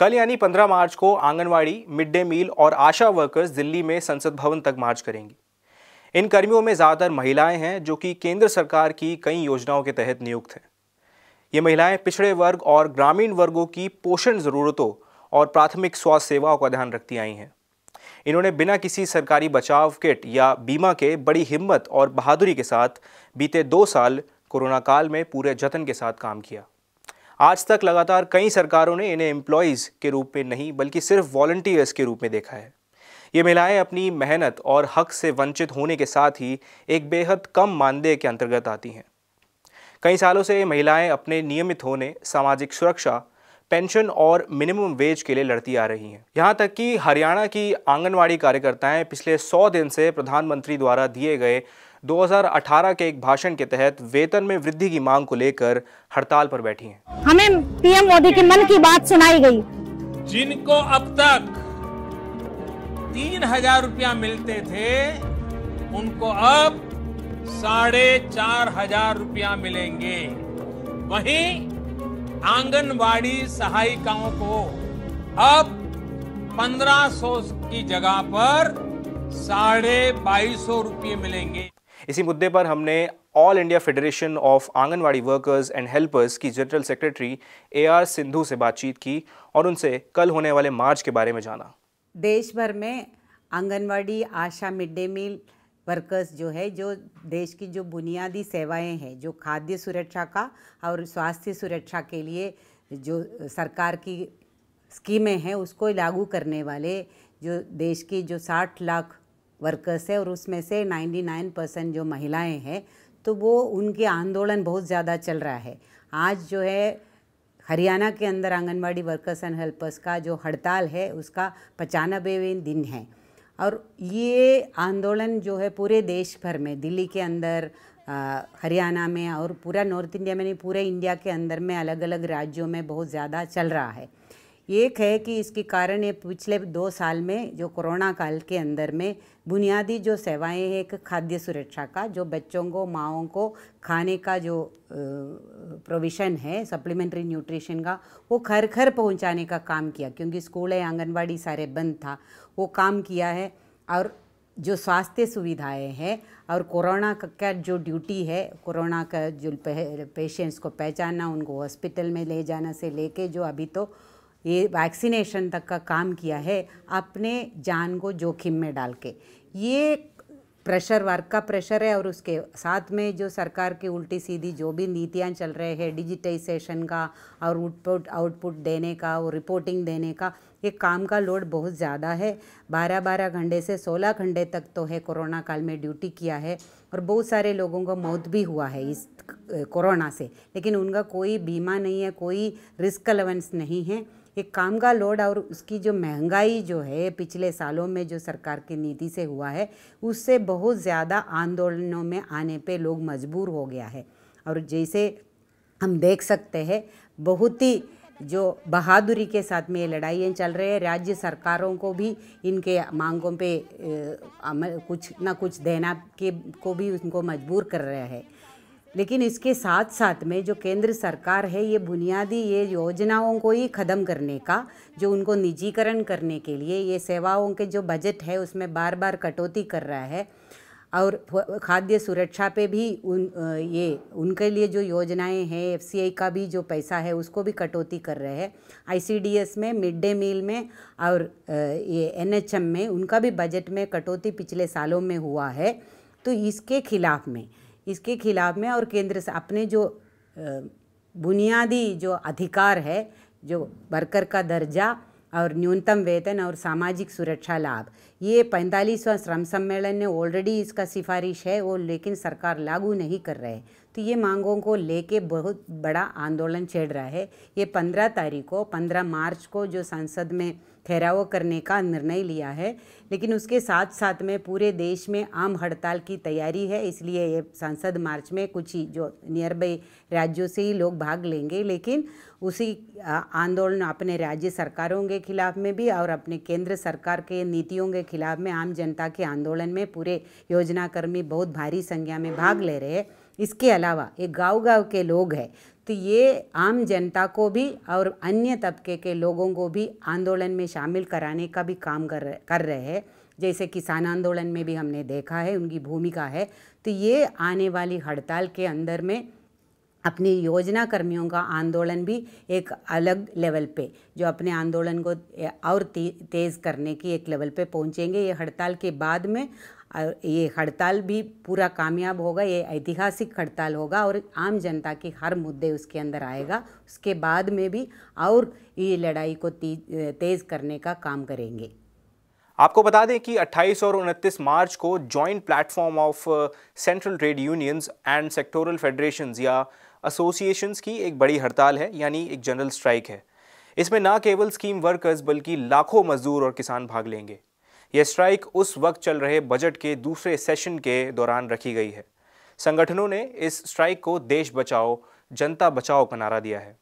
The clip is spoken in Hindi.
कल यानी 15 मार्च को आंगनवाड़ी मिड डे मील और आशा वर्कर्स दिल्ली में संसद भवन तक मार्च करेंगी इन कर्मियों में ज़्यादातर महिलाएं हैं जो कि केंद्र सरकार की कई योजनाओं के तहत नियुक्त हैं ये महिलाएं पिछड़े वर्ग और ग्रामीण वर्गों की पोषण ज़रूरतों और प्राथमिक स्वास्थ्य सेवाओं का ध्यान रखती आई हैं इन्होंने बिना किसी सरकारी बचाव किट या बीमा के बड़ी हिम्मत और बहादुरी के साथ बीते दो साल कोरोना काल में पूरे जतन के साथ काम किया आज तक लगातार कई सरकारों ने इन्हें एम्प्लॉयज़ के रूप में नहीं बल्कि सिर्फ वॉल्टियर्स के रूप में देखा है ये महिलाएं अपनी मेहनत और हक से वंचित होने के साथ ही एक बेहद कम मानदेय के अंतर्गत आती हैं कई सालों से ये महिलाएं अपने नियमित होने सामाजिक सुरक्षा पेंशन और मिनिमम वेज के लिए लड़ती आ रही हैं यहाँ तक कि हरियाणा की आंगनवाड़ी कार्यकर्ताएं पिछले 100 दिन से प्रधानमंत्री द्वारा दिए गए 2018 के एक भाषण के तहत वेतन में वृद्धि की मांग को लेकर हड़ताल पर बैठी हैं। हमें पीएम मोदी के मन की बात सुनाई गई जिनको अब तक तीन हजार रूपया मिलते थे उनको अब साढ़े चार हजार रूपया मिलेंगे वहीं आंगनवाड़ी सहायिकाओं को अब पंद्रह सौ की जगह पर साढ़े बाईस सौ रुपये मिलेंगे इसी मुद्दे पर हमने all India federation of anganwadi workers and helpers की general secretary A R Sindhu से बातचीत की और उनसे कल होने वाले मार्च के बारे में जाना देश भर में anganwadi ASHA mid day meal workers जो है जो देश की जो बुनियादी सेवाएं हैं जो खाद्य सुरक्षा का और स्वास्थ्य सुरक्षा के लिए जो सरकार की स्कीमें हैं उसको लागू करने वाले जो देश की जो 60 लाख वर्कर्स है और उसमें से 99 परसेंट जो महिलाएं हैं तो वो उनके आंदोलन बहुत ज़्यादा चल रहा है आज जो है हरियाणा के अंदर आंगनबाड़ी वर्कर्स एंड हेल्पर्स का जो हड़ताल है उसका पचानबेवें दिन है और ये आंदोलन जो है पूरे देश भर में दिल्ली के अंदर हरियाणा में और पूरा नॉर्थ इंडिया में नहीं पूरे इंडिया के अंदर में अलग अलग राज्यों में बहुत ज़्यादा चल रहा है एक है कि इसके कारण ये पिछले दो साल में जो कोरोना काल के अंदर में बुनियादी जो सेवाएं हैं एक खाद्य सुरक्षा का जो बच्चों को माओं को खाने का जो प्रोविज़न है सप्लीमेंट्री न्यूट्रिशन का वो घर घर पहुंचाने का काम किया क्योंकि स्कूलें आंगनबाड़ी सारे बंद था वो काम किया है और जो स्वास्थ्य सुविधाएं हैं और कोरोना का जो ड्यूटी है कोरोना का जो पेशेंट्स को पहचानना उनको हॉस्पिटल में ले जाना से लेके जो अभी तो ये वैक्सीनेशन तक का काम किया है अपने जान को जोखिम में डाल के ये प्रेशर वर्क का प्रेशर है और उसके साथ में जो सरकार की उल्टी सीधी जो भी नीतियाँ चल रहे हैं डिजिटाइजेशन का और आउटपुट आउटपुट देने का और रिपोर्टिंग देने का ये काम का लोड बहुत ज़्यादा है बारह बारह घंटे से सोलह घंटे तक तो है कोरोना काल में ड्यूटी किया है और बहुत सारे लोगों का मौत भी हुआ है इस कोरोना से लेकिन उनका कोई बीमा नहीं है कोई रिस्क अलेवेंस नहीं है कि काम का लोड और उसकी जो महंगाई जो है पिछले सालों में जो सरकार की नीति से हुआ है उससे बहुत ज़्यादा आंदोलनों में आने पे लोग मजबूर हो गया है और जैसे हम देख सकते हैं बहुत ही जो बहादुरी के साथ में ये लड़ाइयाँ चल रही है राज्य सरकारों को भी इनके मांगों पे कुछ ना कुछ देना के को भी उनको मजबूर कर रहा है लेकिन इसके साथ साथ में जो केंद्र सरकार है ये बुनियादी ये योजनाओं को ही ख़त्म करने का जो उनको निजीकरण करने के लिए ये सेवाओं के जो बजट है उसमें बार बार कटौती कर रहा है और खाद्य सुरक्षा पे भी उन ये उनके लिए जो योजनाएं हैं एफ का भी जो पैसा है उसको भी कटौती कर रहे हैं आई में मिड डे मील में और ये एन में उनका भी बजट में कटौती पिछले सालों में हुआ है तो इसके खिलाफ में इसके खिलाफ में और केंद्र से अपने जो बुनियादी जो अधिकार है जो वर्कर का दर्जा और न्यूनतम वेतन और सामाजिक सुरक्षा लाभ ये पैंतालीसवां श्रम सम्मेलन ने ऑलरेडी इसका सिफारिश है वो लेकिन सरकार लागू नहीं कर रहे तो ये मांगों को लेके बहुत बड़ा आंदोलन छेड़ रहा है ये पंद्रह तारीख को पंद्रह मार्च को जो संसद में ठहराव करने का निर्णय लिया है लेकिन उसके साथ साथ में पूरे देश में आम हड़ताल की तैयारी है इसलिए ये संसद मार्च में कुछ ही जो नियर बाई राज्यों से ही लोग भाग लेंगे लेकिन उसी आंदोलन अपने राज्य सरकारों के खिलाफ में भी और अपने केंद्र सरकार के नीतियों के खिलाफ में आम जनता के आंदोलन में पूरे योजनाकर्मी बहुत भारी संख्या में भाग ले रहे हैं इसके अलावा ये गांव गांव के लोग हैं तो ये आम जनता को भी और अन्य तबके के लोगों को भी आंदोलन में शामिल कराने का भी काम कर रहे कर रहे हैं जैसे किसान आंदोलन में भी हमने देखा है उनकी भूमिका है तो ये आने वाली हड़ताल के अंदर में अपनी योजना कर्मियों का आंदोलन भी एक अलग लेवल पे जो अपने आंदोलन को और तेज़ करने की एक लेवल पे पहुंचेंगे ये हड़ताल के बाद में ये हड़ताल भी पूरा कामयाब होगा ये ऐतिहासिक हड़ताल होगा और आम जनता के हर मुद्दे उसके अंदर आएगा उसके बाद में भी और ये लड़ाई को तेज़ करने का काम करेंगे आपको बता दें कि 28 और 29 मार्च को joint platform of central trade unions and sectoral federations या एसोसिएशंस की एक बड़ी हड़ताल है यानी एक जनरल स्ट्राइक है इसमें ना केवल स्कीम वर्कर्स बल्कि लाखों मजदूर और किसान भाग लेंगे यह स्ट्राइक उस वक्त चल रहे बजट के दूसरे सेशन के दौरान रखी गई है संगठनों ने इस स्ट्राइक को देश बचाओ जनता बचाओ का नारा दिया है